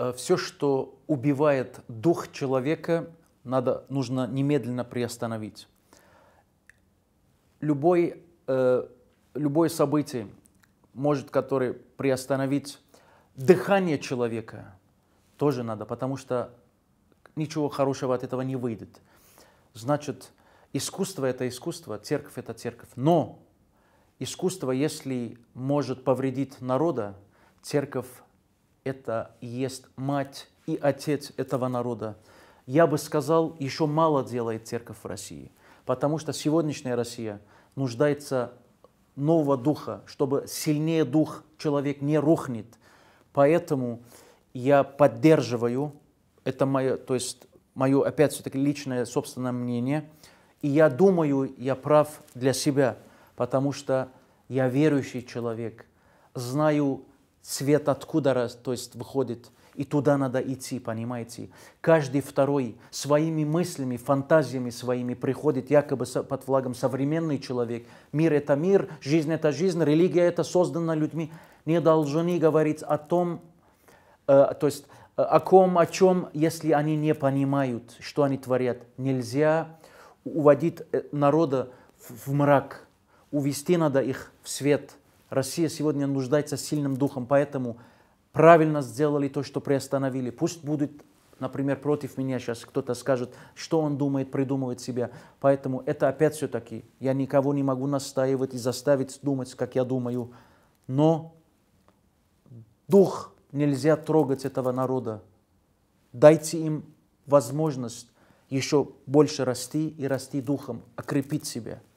Э, все, что убивает дух человека, надо, нужно немедленно приостановить. Любой, э, любое событие может, который приостановить дыхание человека, тоже надо, потому что ничего хорошего от этого не выйдет. Значит, искусство – это искусство, церковь – это церковь. Но искусство, если может повредить народа, церковь это есть мать и отец этого народа. Я бы сказал, еще мало делает церковь в России, потому что сегодняшняя Россия нуждается нового духа, чтобы сильнее дух человек не рухнет. Поэтому я поддерживаю, это мое, то есть мое опять все-таки личное собственное мнение, и я думаю, я прав для себя, потому что я верующий человек, знаю Свет откуда, то есть, выходит, и туда надо идти, понимаете? Каждый второй своими мыслями, фантазиями своими приходит якобы под флагом современный человек. Мир – это мир, жизнь – это жизнь, религия – это создана людьми. Не должны говорить о том, э, то есть, э, о ком, о чем, если они не понимают, что они творят. Нельзя уводить э, народа в мрак, увести надо их в свет – Россия сегодня нуждается сильным духом, поэтому правильно сделали то, что приостановили. Пусть будет, например, против меня сейчас кто-то скажет, что он думает, придумывает себя. Поэтому это опять все-таки, я никого не могу настаивать и заставить думать, как я думаю. Но дух нельзя трогать этого народа. Дайте им возможность еще больше расти и расти духом, окрепить себя –